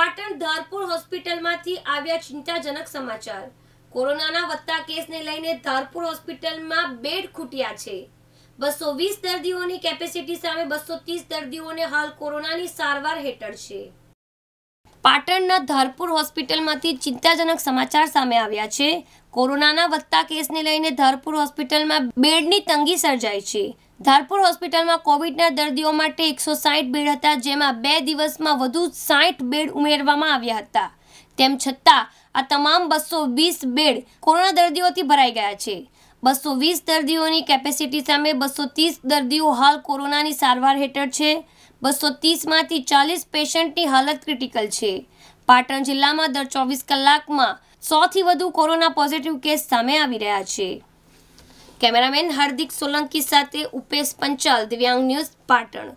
પાટણ ધારપુર હોસ્પિટલમાંથી આવ્યા ચિંતાજનક સમાચાર કોરોનાના વધતા કેસને લઈને ધારપુર હોસ્પિટલમાં બેડ ખૂટ્યા છે બસો વીસ દર્દીઓની કેપેસિટી સામે બસો ત્રીસ દર્દીઓને હાલ કોરોનાની સારવાર હેઠળ છે પાટણના ધારપુર હોસ્પિટલમાંથી ચિંતાજનક સમાચાર સામે આવ્યા છે કોરોનાના વધતા કેસને લઈને ધારપુર હોસ્પિટલમાં બેડની તંગી સર્જાઈ છે ધારપુર હોસ્પિટલમાં કોવિડના દર્દીઓ માટે એકસો સાહીઠ બેડ હતા જેમાં બે દિવસમાં વધુ સાઠ બેડ ઉમેરવામાં આવ્યા હતા તેમ છતાં આ તમામ બસો વીસ બેડ કોરોના દર્દીઓથી ભરાઈ ગયા છે બસો વીસ દર્દીઓની કેપેસિટી સામે બસો ત્રીસ દર્દીઓ હાલ કોરોનાની સારવાર હેઠળ છે બસો ત્રીસમાંથી ચાલીસ પેશન્ટની હાલત ક્રિટિકલ છે પાટણ જિલ્લામાં દર ચોવીસ કલાકમાં સોથી વધુ કોરોના પોઝિટિવ કેસ સામે આવી રહ્યા છે કેમેરામેન હાર્દિક સોલંકી સાથે ઉપેશ પંચાલ દિવ્યાંગ ન્યૂઝ પાટણ